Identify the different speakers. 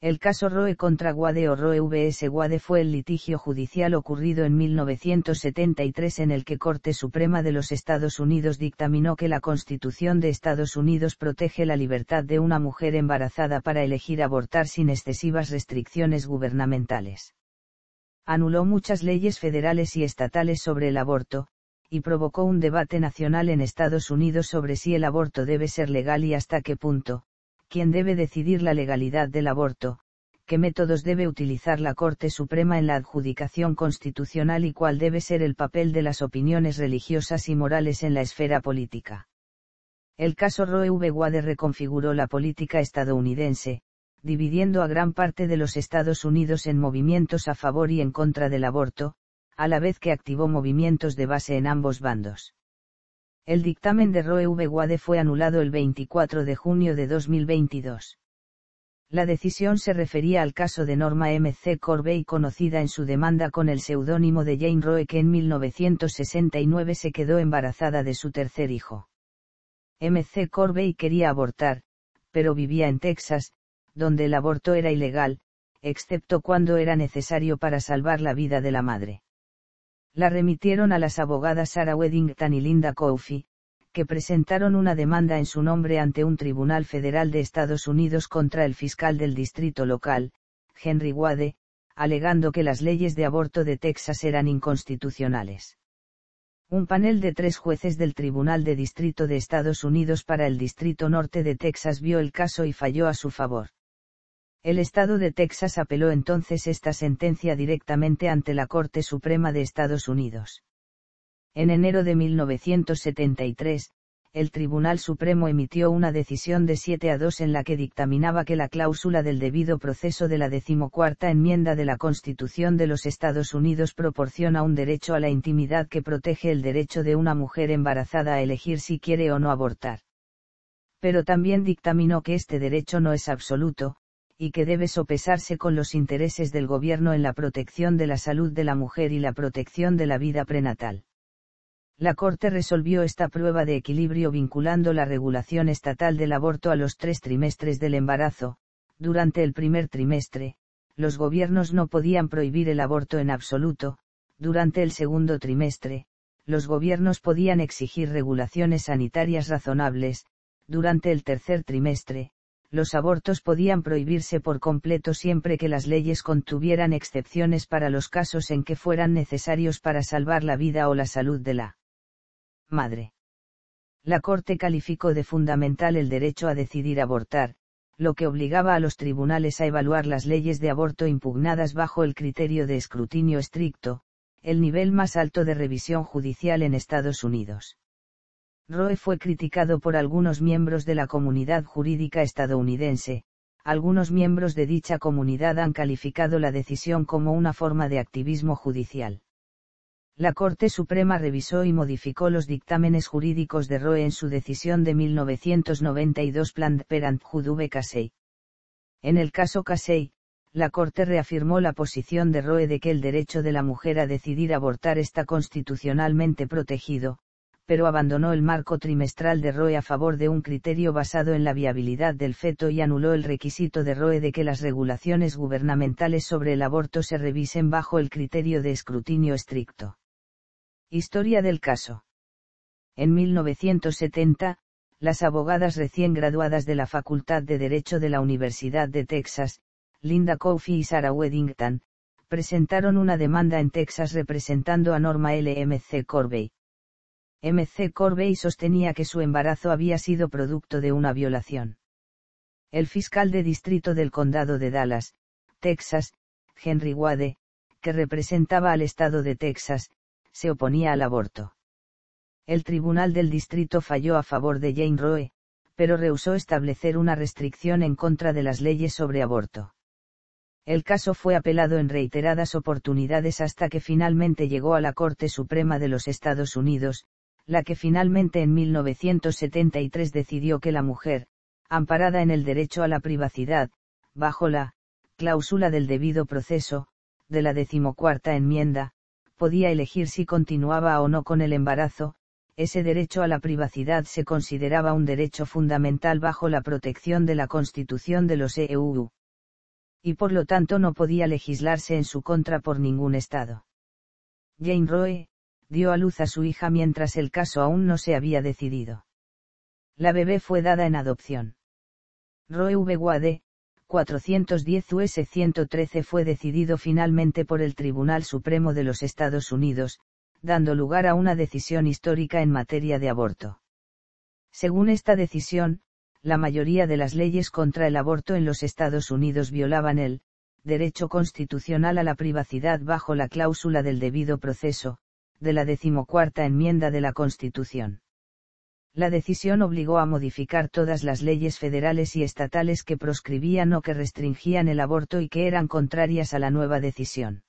Speaker 1: El caso Roe contra Wade o Roe vs. Wade fue el litigio judicial ocurrido en 1973 en el que Corte Suprema de los Estados Unidos dictaminó que la Constitución de Estados Unidos protege la libertad de una mujer embarazada para elegir abortar sin excesivas restricciones gubernamentales. Anuló muchas leyes federales y estatales sobre el aborto, y provocó un debate nacional en Estados Unidos sobre si el aborto debe ser legal y hasta qué punto, quién debe decidir la legalidad del aborto, qué métodos debe utilizar la Corte Suprema en la adjudicación constitucional y cuál debe ser el papel de las opiniones religiosas y morales en la esfera política. El caso Roe v. Wade reconfiguró la política estadounidense, dividiendo a gran parte de los Estados Unidos en movimientos a favor y en contra del aborto, a la vez que activó movimientos de base en ambos bandos. El dictamen de Roe v. Wade fue anulado el 24 de junio de 2022. La decisión se refería al caso de Norma M. C. conocida en su demanda con el seudónimo de Jane Roe que en 1969 se quedó embarazada de su tercer hijo. M. C. quería abortar, pero vivía en Texas, donde el aborto era ilegal, excepto cuando era necesario para salvar la vida de la madre. La remitieron a las abogadas Sarah Weddington y Linda que presentaron una demanda en su nombre ante un tribunal federal de Estados Unidos contra el fiscal del distrito local, Henry Wade, alegando que las leyes de aborto de Texas eran inconstitucionales. Un panel de tres jueces del Tribunal de Distrito de Estados Unidos para el Distrito Norte de Texas vio el caso y falló a su favor. El Estado de Texas apeló entonces esta sentencia directamente ante la Corte Suprema de Estados Unidos. En enero de 1973, el Tribunal Supremo emitió una decisión de 7 a 2 en la que dictaminaba que la cláusula del debido proceso de la decimocuarta enmienda de la Constitución de los Estados Unidos proporciona un derecho a la intimidad que protege el derecho de una mujer embarazada a elegir si quiere o no abortar. Pero también dictaminó que este derecho no es absoluto, y que debe sopesarse con los intereses del gobierno en la protección de la salud de la mujer y la protección de la vida prenatal la Corte resolvió esta prueba de equilibrio vinculando la regulación estatal del aborto a los tres trimestres del embarazo. Durante el primer trimestre, los gobiernos no podían prohibir el aborto en absoluto, durante el segundo trimestre, los gobiernos podían exigir regulaciones sanitarias razonables, durante el tercer trimestre, los abortos podían prohibirse por completo siempre que las leyes contuvieran excepciones para los casos en que fueran necesarios para salvar la vida o la salud de la madre. La Corte calificó de fundamental el derecho a decidir abortar, lo que obligaba a los tribunales a evaluar las leyes de aborto impugnadas bajo el criterio de escrutinio estricto, el nivel más alto de revisión judicial en Estados Unidos. Roe fue criticado por algunos miembros de la comunidad jurídica estadounidense, algunos miembros de dicha comunidad han calificado la decisión como una forma de activismo judicial la Corte Suprema revisó y modificó los dictámenes jurídicos de Roe en su decisión de 1992 Planned Parenthood v. Casey. En el caso Casey, la Corte reafirmó la posición de Roe de que el derecho de la mujer a decidir abortar está constitucionalmente protegido, pero abandonó el marco trimestral de Roe a favor de un criterio basado en la viabilidad del feto y anuló el requisito de Roe de que las regulaciones gubernamentales sobre el aborto se revisen bajo el criterio de escrutinio estricto. Historia del caso. En 1970, las abogadas recién graduadas de la Facultad de Derecho de la Universidad de Texas, Linda Coffey y Sarah Weddington, presentaron una demanda en Texas representando a Norma L. Corbey. M.C. corbey sostenía que su embarazo había sido producto de una violación. El fiscal de distrito del condado de Dallas, Texas, Henry Wade, que representaba al estado de Texas, se oponía al aborto. El Tribunal del Distrito falló a favor de Jane Roe, pero rehusó establecer una restricción en contra de las leyes sobre aborto. El caso fue apelado en reiteradas oportunidades hasta que finalmente llegó a la Corte Suprema de los Estados Unidos, la que finalmente en 1973 decidió que la mujer, amparada en el derecho a la privacidad, bajo la cláusula del debido proceso, de la decimocuarta enmienda, podía elegir si continuaba o no con el embarazo, ese derecho a la privacidad se consideraba un derecho fundamental bajo la protección de la Constitución de los EU. Y por lo tanto no podía legislarse en su contra por ningún Estado. Jane Roe, dio a luz a su hija mientras el caso aún no se había decidido. La bebé fue dada en adopción. Roe v. 410 US 113 fue decidido finalmente por el Tribunal Supremo de los Estados Unidos, dando lugar a una decisión histórica en materia de aborto. Según esta decisión, la mayoría de las leyes contra el aborto en los Estados Unidos violaban el derecho constitucional a la privacidad bajo la cláusula del debido proceso, de la decimocuarta enmienda de la Constitución. La decisión obligó a modificar todas las leyes federales y estatales que proscribían o que restringían el aborto y que eran contrarias a la nueva decisión.